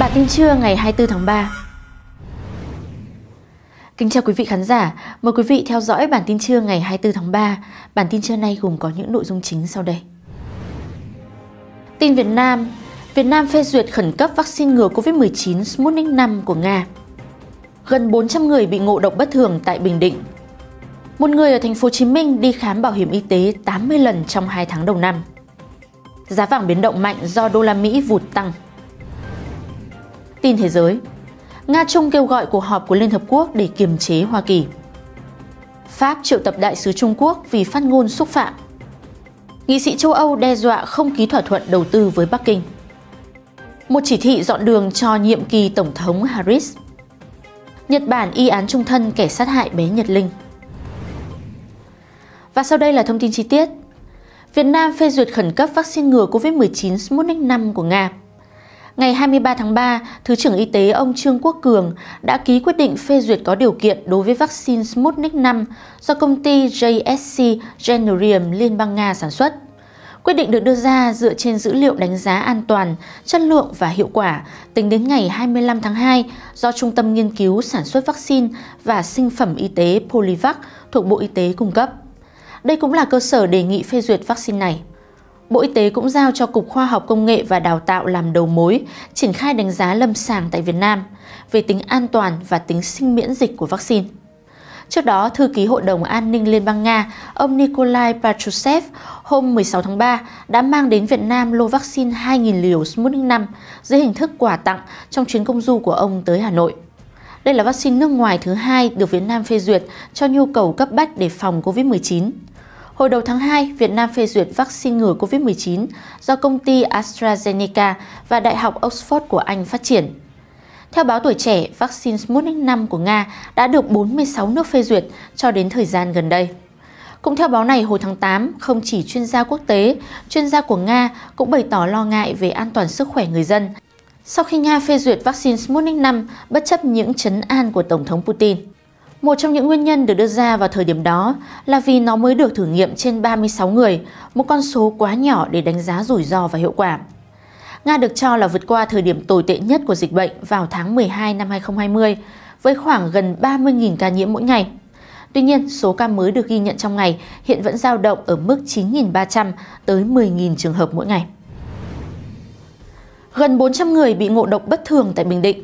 Bản tin trưa ngày 24 tháng 3 Kính chào quý vị khán giả, mời quý vị theo dõi bản tin trưa ngày 24 tháng 3. Bản tin trưa nay gồm có những nội dung chính sau đây. Tin Việt Nam Việt Nam phê duyệt khẩn cấp vaccine ngừa COVID-19 Sputnik V của Nga. Gần 400 người bị ngộ độc bất thường tại Bình Định. Một người ở thành phố Hồ Chí Minh đi khám bảo hiểm y tế 80 lần trong 2 tháng đầu năm. Giá vàng biến động mạnh do đô la Mỹ vụt tăng. Tin thế giới Nga Trung kêu gọi cuộc họp của Liên Hợp Quốc để kiềm chế Hoa Kỳ. Pháp triệu tập đại sứ Trung Quốc vì phát ngôn xúc phạm. Nghị sĩ châu Âu đe dọa không ký thỏa thuận đầu tư với Bắc Kinh. Một chỉ thị dọn đường cho nhiệm kỳ Tổng thống Harris. Nhật Bản y án trung thân kẻ sát hại bé Nhật Linh. Và sau đây là thông tin chi tiết. Việt Nam phê duyệt khẩn cấp vaccine ngừa COVID-19 Sputnik 5 của Nga. Ngày 23 tháng 3, Thứ trưởng Y tế ông Trương Quốc Cường đã ký quyết định phê duyệt có điều kiện đối với vaccine Sputnik V do công ty JSC Generium Liên bang Nga sản xuất. Quyết định được đưa ra dựa trên dữ liệu đánh giá an toàn, chất lượng và hiệu quả tính đến ngày 25 tháng 2 do Trung tâm Nghiên cứu Sản xuất Vaccine và Sinh phẩm Y tế Polivac thuộc Bộ Y tế cung cấp. Đây cũng là cơ sở đề nghị phê duyệt vaccine này. Bộ Y tế cũng giao cho Cục Khoa học Công nghệ và Đào tạo làm đầu mối, triển khai đánh giá lâm sàng tại Việt Nam về tính an toàn và tính sinh miễn dịch của vaccine. Trước đó, Thư ký Hội đồng An ninh Liên bang Nga, ông Nikolai Patrushev, hôm 16 tháng 3 đã mang đến Việt Nam lô vaccine 2.000 liều Sputnik 5 dưới hình thức quà tặng trong chuyến công du của ông tới Hà Nội. Đây là vaccine nước ngoài thứ hai được Việt Nam phê duyệt cho nhu cầu cấp bách để phòng COVID-19. Hồi đầu tháng 2, Việt Nam phê duyệt vaccine ngừa COVID-19 do công ty AstraZeneca và Đại học Oxford của Anh phát triển. Theo báo Tuổi Trẻ, vaccine Sputnik V của Nga đã được 46 nước phê duyệt cho đến thời gian gần đây. Cũng theo báo này, hồi tháng 8, không chỉ chuyên gia quốc tế, chuyên gia của Nga cũng bày tỏ lo ngại về an toàn sức khỏe người dân sau khi Nga phê duyệt vaccine Sputnik V, bất chấp những chấn an của Tổng thống Putin. Một trong những nguyên nhân được đưa ra vào thời điểm đó là vì nó mới được thử nghiệm trên 36 người, một con số quá nhỏ để đánh giá rủi ro và hiệu quả. Nga được cho là vượt qua thời điểm tồi tệ nhất của dịch bệnh vào tháng 12 năm 2020 với khoảng gần 30.000 ca nhiễm mỗi ngày. Tuy nhiên, số ca mới được ghi nhận trong ngày hiện vẫn dao động ở mức 9.300 tới 10.000 trường hợp mỗi ngày. Gần 400 người bị ngộ độc bất thường tại Bình Định.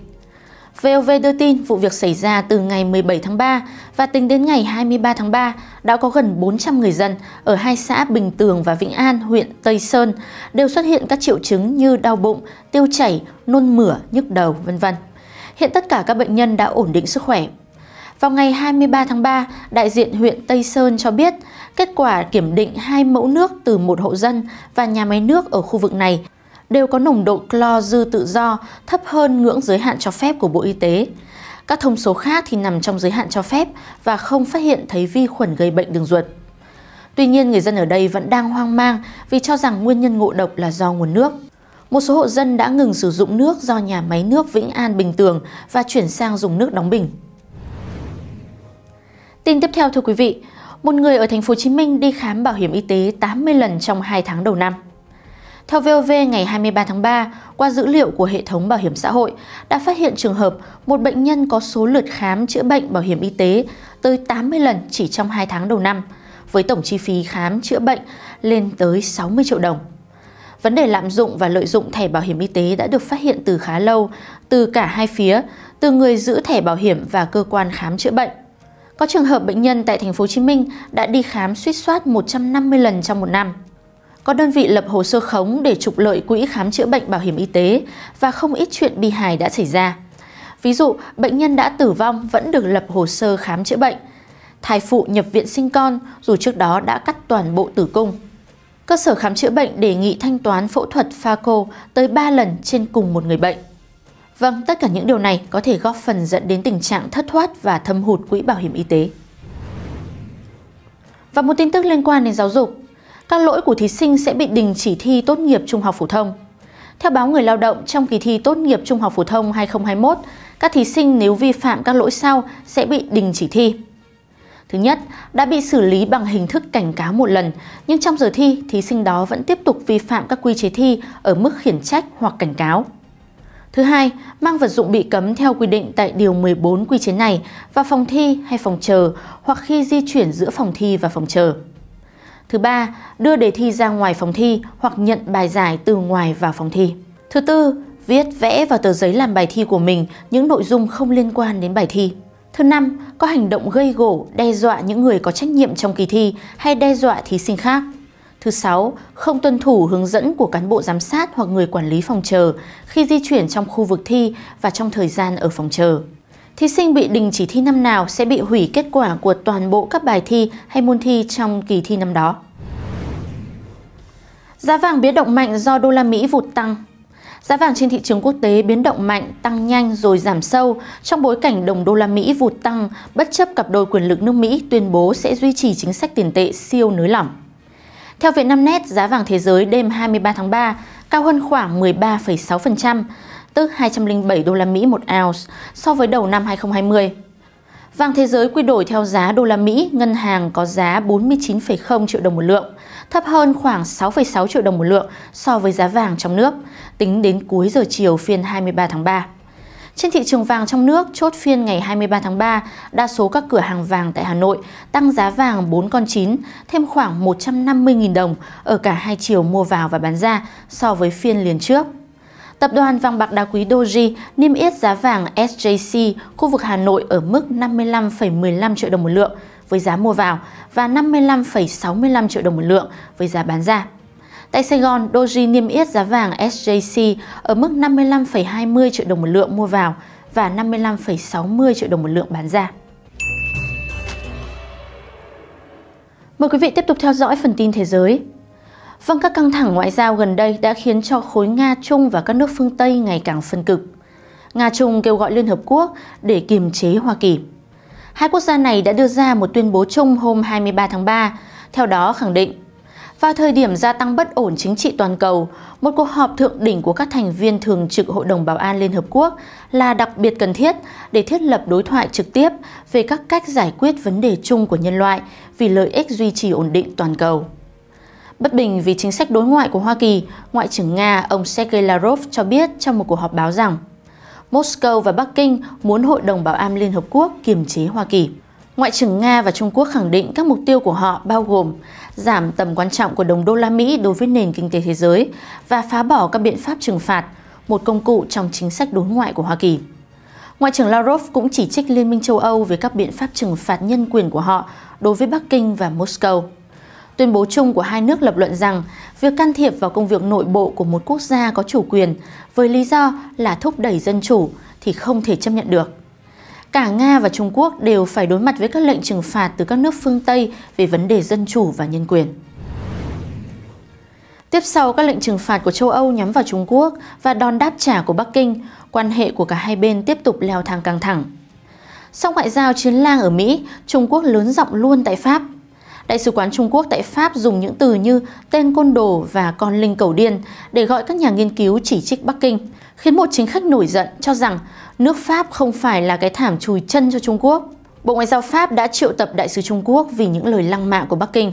VOV đưa tin vụ việc xảy ra từ ngày 17 tháng 3 và tính đến ngày 23 tháng 3 đã có gần 400 người dân ở hai xã Bình Tường và Vĩnh An, huyện Tây Sơn đều xuất hiện các triệu chứng như đau bụng, tiêu chảy, nôn mửa, nhức đầu, vân vân. Hiện tất cả các bệnh nhân đã ổn định sức khỏe. Vào ngày 23 tháng 3, đại diện huyện Tây Sơn cho biết kết quả kiểm định hai mẫu nước từ một hộ dân và nhà máy nước ở khu vực này đều có nồng độ clo dư tự do thấp hơn ngưỡng giới hạn cho phép của Bộ Y tế. Các thông số khác thì nằm trong giới hạn cho phép và không phát hiện thấy vi khuẩn gây bệnh đường ruột. Tuy nhiên, người dân ở đây vẫn đang hoang mang vì cho rằng nguyên nhân ngộ độc là do nguồn nước. Một số hộ dân đã ngừng sử dụng nước do nhà máy nước Vĩnh An Bình Tường và chuyển sang dùng nước đóng bình. Tin tiếp theo thưa quý vị, một người ở thành phố Hồ Chí Minh đi khám bảo hiểm y tế 80 lần trong 2 tháng đầu năm. Theo VOV ngày 23 tháng 3, qua dữ liệu của hệ thống bảo hiểm xã hội, đã phát hiện trường hợp một bệnh nhân có số lượt khám chữa bệnh bảo hiểm y tế tới 80 lần chỉ trong 2 tháng đầu năm, với tổng chi phí khám chữa bệnh lên tới 60 triệu đồng. Vấn đề lạm dụng và lợi dụng thẻ bảo hiểm y tế đã được phát hiện từ khá lâu, từ cả hai phía, từ người giữ thẻ bảo hiểm và cơ quan khám chữa bệnh. Có trường hợp bệnh nhân tại thành phố Hồ Chí Minh đã đi khám suýt soát 150 lần trong một năm. Có đơn vị lập hồ sơ khống để trục lợi quỹ khám chữa bệnh bảo hiểm y tế và không ít chuyện bi hài đã xảy ra. Ví dụ, bệnh nhân đã tử vong vẫn được lập hồ sơ khám chữa bệnh. Thai phụ nhập viện sinh con dù trước đó đã cắt toàn bộ tử cung. Cơ sở khám chữa bệnh đề nghị thanh toán phẫu thuật phaco tới 3 lần trên cùng một người bệnh. Vâng, tất cả những điều này có thể góp phần dẫn đến tình trạng thất thoát và thâm hụt quỹ bảo hiểm y tế. Và một tin tức liên quan đến giáo dục các lỗi của thí sinh sẽ bị đình chỉ thi tốt nghiệp trung học phổ thông. Theo báo Người Lao động, trong kỳ thi tốt nghiệp trung học phổ thông 2021, các thí sinh nếu vi phạm các lỗi sau sẽ bị đình chỉ thi. Thứ nhất, đã bị xử lý bằng hình thức cảnh cáo một lần, nhưng trong giờ thi, thí sinh đó vẫn tiếp tục vi phạm các quy chế thi ở mức khiển trách hoặc cảnh cáo. Thứ hai, mang vật dụng bị cấm theo quy định tại Điều 14 quy chế này vào phòng thi hay phòng chờ hoặc khi di chuyển giữa phòng thi và phòng chờ. Thứ ba, đưa đề thi ra ngoài phòng thi hoặc nhận bài giải từ ngoài vào phòng thi. Thứ tư, viết vẽ vào tờ giấy làm bài thi của mình những nội dung không liên quan đến bài thi. Thứ năm, có hành động gây gổ, đe dọa những người có trách nhiệm trong kỳ thi hay đe dọa thí sinh khác. Thứ sáu, không tuân thủ hướng dẫn của cán bộ giám sát hoặc người quản lý phòng chờ khi di chuyển trong khu vực thi và trong thời gian ở phòng chờ. Thí sinh bị đình chỉ thi năm nào sẽ bị hủy kết quả của toàn bộ các bài thi hay môn thi trong kỳ thi năm đó. Giá vàng biến động mạnh do đô la Mỹ vụt tăng. Giá vàng trên thị trường quốc tế biến động mạnh, tăng nhanh rồi giảm sâu trong bối cảnh đồng đô la Mỹ vụt tăng, bất chấp cặp đôi quyền lực nước Mỹ tuyên bố sẽ duy trì chính sách tiền tệ siêu nới lỏng. Theo Vietnamnet, giá vàng thế giới đêm 23 tháng 3 cao hơn khoảng 13,6%, tức 207 đô la Mỹ một ounce so với đầu năm 2020. Vàng thế giới quy đổi theo giá đô la Mỹ, ngân hàng có giá 49,0 triệu đồng một lượng, thấp hơn khoảng 6,6 triệu đồng một lượng so với giá vàng trong nước, tính đến cuối giờ chiều phiên 23 tháng 3. Trên thị trường vàng trong nước, chốt phiên ngày 23 tháng 3, đa số các cửa hàng vàng tại Hà Nội tăng giá vàng 4 con 9, thêm khoảng 150.000 đồng ở cả hai chiều mua vào và bán ra so với phiên liền trước. Tập đoàn vàng bạc đá quý Doji niêm yết giá vàng SJC khu vực Hà Nội ở mức 55,15 triệu đồng một lượng với giá mua vào và 55,65 triệu đồng một lượng với giá bán ra. Tại Sài Gòn, Doji niêm yết giá vàng SJC ở mức 55,20 triệu đồng một lượng mua vào và 55,60 triệu đồng một lượng bán ra. Mời quý vị tiếp tục theo dõi phần tin thế giới. Vâng, các căng thẳng ngoại giao gần đây đã khiến cho khối Nga Trung và các nước phương Tây ngày càng phân cực. Nga Trung kêu gọi Liên Hợp Quốc để kiềm chế Hoa Kỳ. Hai quốc gia này đã đưa ra một tuyên bố chung hôm 23 tháng 3, theo đó khẳng định vào thời điểm gia tăng bất ổn chính trị toàn cầu, một cuộc họp thượng đỉnh của các thành viên thường trực Hội đồng Bảo an Liên Hợp Quốc là đặc biệt cần thiết để thiết lập đối thoại trực tiếp về các cách giải quyết vấn đề chung của nhân loại vì lợi ích duy trì ổn định toàn cầu. Bất bình vì chính sách đối ngoại của Hoa Kỳ, Ngoại trưởng Nga ông Sergei Lavrov cho biết trong một cuộc họp báo rằng Moscow và Bắc Kinh muốn Hội đồng Bảo an Liên Hợp Quốc kiềm chế Hoa Kỳ. Ngoại trưởng Nga và Trung Quốc khẳng định các mục tiêu của họ bao gồm giảm tầm quan trọng của đồng đô la Mỹ đối với nền kinh tế thế giới và phá bỏ các biện pháp trừng phạt, một công cụ trong chính sách đối ngoại của Hoa Kỳ. Ngoại trưởng Lavrov cũng chỉ trích Liên minh châu Âu về các biện pháp trừng phạt nhân quyền của họ đối với Bắc Kinh và Moscow. Tuyên bố chung của hai nước lập luận rằng việc can thiệp vào công việc nội bộ của một quốc gia có chủ quyền với lý do là thúc đẩy dân chủ thì không thể chấp nhận được. Cả Nga và Trung Quốc đều phải đối mặt với các lệnh trừng phạt từ các nước phương Tây về vấn đề dân chủ và nhân quyền. Tiếp sau các lệnh trừng phạt của châu Âu nhắm vào Trung Quốc và đòn đáp trả của Bắc Kinh, quan hệ của cả hai bên tiếp tục leo thang căng thẳng. Sau ngoại giao chiến lang ở Mỹ, Trung Quốc lớn giọng luôn tại Pháp – Đại sứ quán Trung Quốc tại Pháp dùng những từ như tên côn đồ và con linh cầu điên để gọi các nhà nghiên cứu chỉ trích Bắc Kinh, khiến một chính khách nổi giận cho rằng nước Pháp không phải là cái thảm chùi chân cho Trung Quốc. Bộ Ngoại giao Pháp đã triệu tập đại sứ Trung Quốc vì những lời lăng mạ của Bắc Kinh.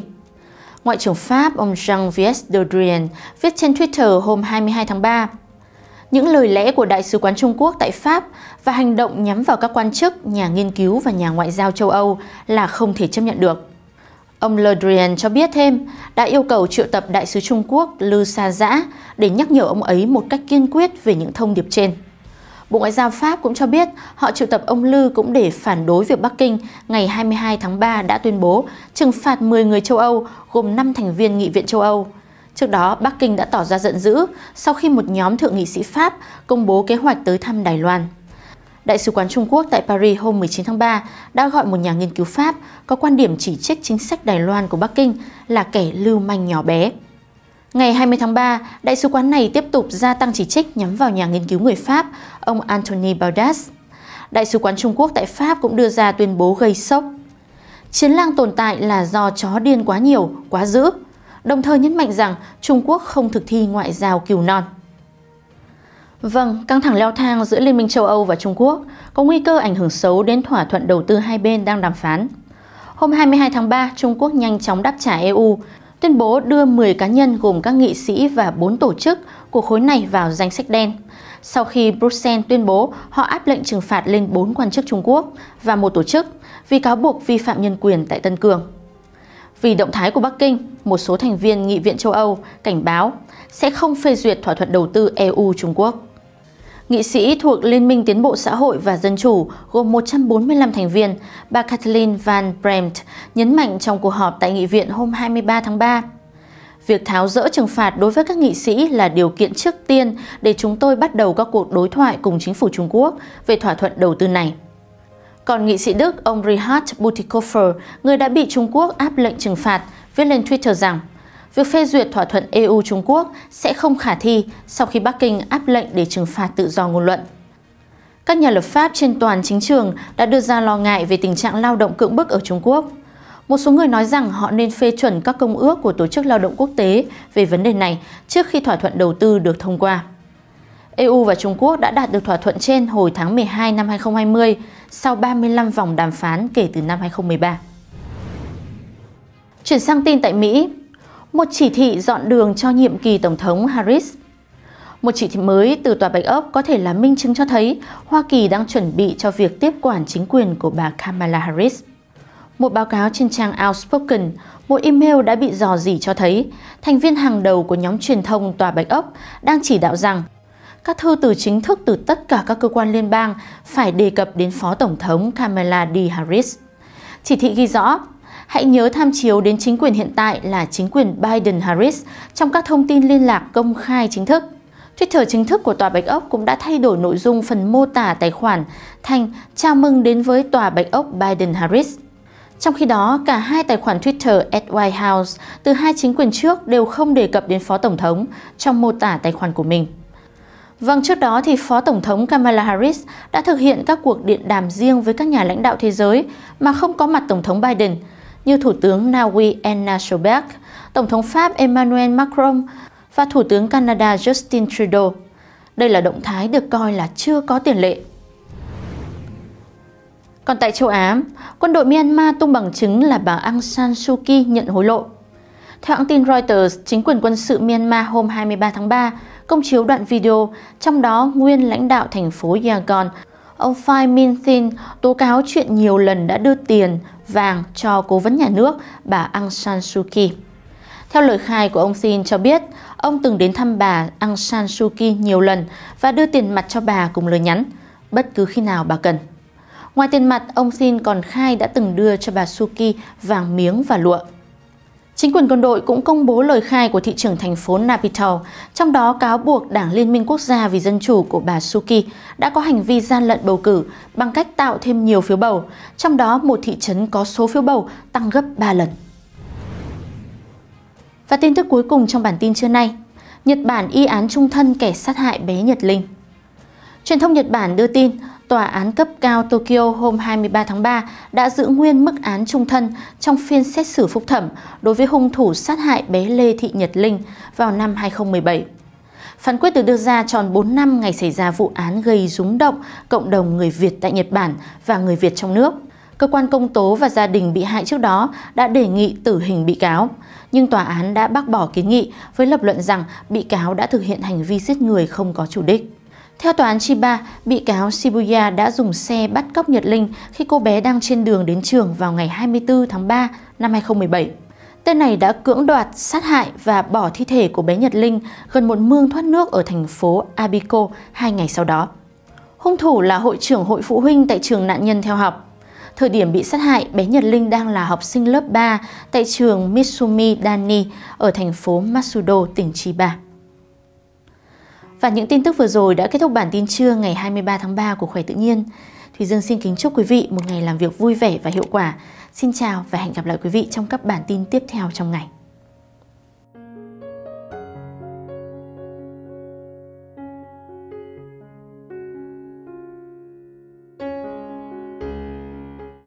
Ngoại trưởng Pháp ông Jean-Yves Le Drian viết trên Twitter hôm 22 tháng 3, những lời lẽ của Đại sứ quán Trung Quốc tại Pháp và hành động nhắm vào các quan chức, nhà nghiên cứu và nhà ngoại giao châu Âu là không thể chấp nhận được. Ông Le Drian cho biết thêm đã yêu cầu triệu tập Đại sứ Trung Quốc Lư Sa Dã để nhắc nhở ông ấy một cách kiên quyết về những thông điệp trên. Bộ Ngoại giao Pháp cũng cho biết họ triệu tập ông Lư cũng để phản đối việc Bắc Kinh ngày 22 tháng 3 đã tuyên bố trừng phạt 10 người châu Âu gồm 5 thành viên Nghị viện châu Âu. Trước đó, Bắc Kinh đã tỏ ra giận dữ sau khi một nhóm thượng nghị sĩ Pháp công bố kế hoạch tới thăm Đài Loan. Đại sứ quán Trung Quốc tại Paris hôm 19 tháng 3 đã gọi một nhà nghiên cứu Pháp có quan điểm chỉ trích chính sách Đài Loan của Bắc Kinh là kẻ lưu manh nhỏ bé. Ngày 20 tháng 3, đại sứ quán này tiếp tục gia tăng chỉ trích nhắm vào nhà nghiên cứu người Pháp, ông Anthony Baudas. Đại sứ quán Trung Quốc tại Pháp cũng đưa ra tuyên bố gây sốc. Chiến lang tồn tại là do chó điên quá nhiều, quá dữ, đồng thời nhấn mạnh rằng Trung Quốc không thực thi ngoại giao cừu non. Vâng, căng thẳng leo thang giữa Liên minh châu Âu và Trung Quốc có nguy cơ ảnh hưởng xấu đến thỏa thuận đầu tư hai bên đang đàm phán. Hôm 22 tháng 3, Trung Quốc nhanh chóng đáp trả EU, tuyên bố đưa 10 cá nhân gồm các nghị sĩ và 4 tổ chức của khối này vào danh sách đen, sau khi Bruxelles tuyên bố họ áp lệnh trừng phạt lên 4 quan chức Trung Quốc và một tổ chức vì cáo buộc vi phạm nhân quyền tại Tân Cường. Vì động thái của Bắc Kinh, một số thành viên Nghị viện châu Âu cảnh báo sẽ không phê duyệt thỏa thuận đầu tư EU-Trung Quốc. Nghị sĩ thuộc Liên minh Tiến bộ Xã hội và Dân chủ gồm 145 thành viên, bà Kathleen Van Bremt nhấn mạnh trong cuộc họp tại Nghị viện hôm 23 tháng 3. Việc tháo rỡ trừng phạt đối với các nghị sĩ là điều kiện trước tiên để chúng tôi bắt đầu các cuộc đối thoại cùng chính phủ Trung Quốc về thỏa thuận đầu tư này. Còn nghị sĩ Đức ông Richard Butikofer, người đã bị Trung Quốc áp lệnh trừng phạt, viết lên Twitter rằng việc phê duyệt thỏa thuận EU-Trung Quốc sẽ không khả thi sau khi Bắc Kinh áp lệnh để trừng phạt tự do ngôn luận. Các nhà lập pháp trên toàn chính trường đã đưa ra lo ngại về tình trạng lao động cưỡng bức ở Trung Quốc. Một số người nói rằng họ nên phê chuẩn các công ước của Tổ chức Lao động Quốc tế về vấn đề này trước khi thỏa thuận đầu tư được thông qua. EU và Trung Quốc đã đạt được thỏa thuận trên hồi tháng 12 năm 2020 sau 35 vòng đàm phán kể từ năm 2013. Chuyển sang tin tại Mỹ, một chỉ thị dọn đường cho nhiệm kỳ Tổng thống Harris. Một chỉ thị mới từ Tòa Bạch Ốc có thể là minh chứng cho thấy Hoa Kỳ đang chuẩn bị cho việc tiếp quản chính quyền của bà Kamala Harris. Một báo cáo trên trang Outspoken, một email đã bị dò dỉ cho thấy thành viên hàng đầu của nhóm truyền thông Tòa Bạch Ốc đang chỉ đạo rằng các thư từ chính thức từ tất cả các cơ quan liên bang phải đề cập đến Phó Tổng thống Kamala D. Harris. Chỉ thị ghi rõ Hãy nhớ tham chiếu đến chính quyền hiện tại là chính quyền Biden-Harris trong các thông tin liên lạc công khai chính thức. Twitter chính thức của Tòa Bạch Ốc cũng đã thay đổi nội dung phần mô tả tài khoản thành Chào mừng đến với Tòa Bạch Ốc Biden-Harris. Trong khi đó, cả hai tài khoản Twitter at White House từ hai chính quyền trước đều không đề cập đến Phó Tổng thống trong mô tả tài khoản của mình. Vâng, trước đó thì Phó Tổng thống Kamala Harris đã thực hiện các cuộc điện đàm riêng với các nhà lãnh đạo thế giới mà không có mặt Tổng thống Biden – như Thủ tướng Na Uy Anna Solberg, Tổng thống Pháp Emmanuel Macron và Thủ tướng Canada Justin Trudeau. Đây là động thái được coi là chưa có tiền lệ. Còn tại châu Á, quân đội Myanmar tung bằng chứng là bà Aung San Suu Kyi nhận hối lộ. Theo hãng tin Reuters, chính quyền quân sự Myanmar hôm 23 tháng 3 công chiếu đoạn video, trong đó nguyên lãnh đạo thành phố Yangon Ông Phai Min Thin tố cáo chuyện nhiều lần đã đưa tiền, vàng cho cố vấn nhà nước bà Aung San Suu Kyi. Theo lời khai của ông Thin cho biết, ông từng đến thăm bà Aung San Suu Kyi nhiều lần và đưa tiền mặt cho bà cùng lời nhắn, bất cứ khi nào bà cần. Ngoài tiền mặt, ông Thin còn khai đã từng đưa cho bà Suu Kyi vàng miếng và lụa. Chính quyền quân đội cũng công bố lời khai của thị trưởng thành phố Naypyidaw, trong đó cáo buộc Đảng Liên minh Quốc gia vì Dân chủ của bà Suki đã có hành vi gian lận bầu cử bằng cách tạo thêm nhiều phiếu bầu, trong đó một thị trấn có số phiếu bầu tăng gấp 3 lần. Và tin tức cuối cùng trong bản tin trưa nay, Nhật Bản y án trung thân kẻ sát hại bé Nhật Linh. Truyền thông Nhật Bản đưa tin, Tòa án cấp cao Tokyo hôm 23 tháng 3 đã giữ nguyên mức án trung thân trong phiên xét xử phúc thẩm đối với hung thủ sát hại bé Lê Thị Nhật Linh vào năm 2017. Phán quyết được đưa ra tròn 4 năm ngày xảy ra vụ án gây rúng động cộng đồng người Việt tại Nhật Bản và người Việt trong nước. Cơ quan công tố và gia đình bị hại trước đó đã đề nghị tử hình bị cáo, nhưng tòa án đã bác bỏ kiến nghị với lập luận rằng bị cáo đã thực hiện hành vi giết người không có chủ đích. Theo tòa án Chiba, bị cáo Shibuya đã dùng xe bắt cóc Nhật Linh khi cô bé đang trên đường đến trường vào ngày 24 tháng 3 năm 2017. Tên này đã cưỡng đoạt, sát hại và bỏ thi thể của bé Nhật Linh gần một mương thoát nước ở thành phố Abiko hai ngày sau đó. Hung thủ là hội trưởng hội phụ huynh tại trường nạn nhân theo học. Thời điểm bị sát hại, bé Nhật Linh đang là học sinh lớp 3 tại trường Mitsumi Dani ở thành phố Matsudo, tỉnh Chiba. Và những tin tức vừa rồi đã kết thúc bản tin trưa ngày 23 tháng 3 của Khỏe Tự Nhiên. Thùy Dương xin kính chúc quý vị một ngày làm việc vui vẻ và hiệu quả. Xin chào và hẹn gặp lại quý vị trong các bản tin tiếp theo trong ngày.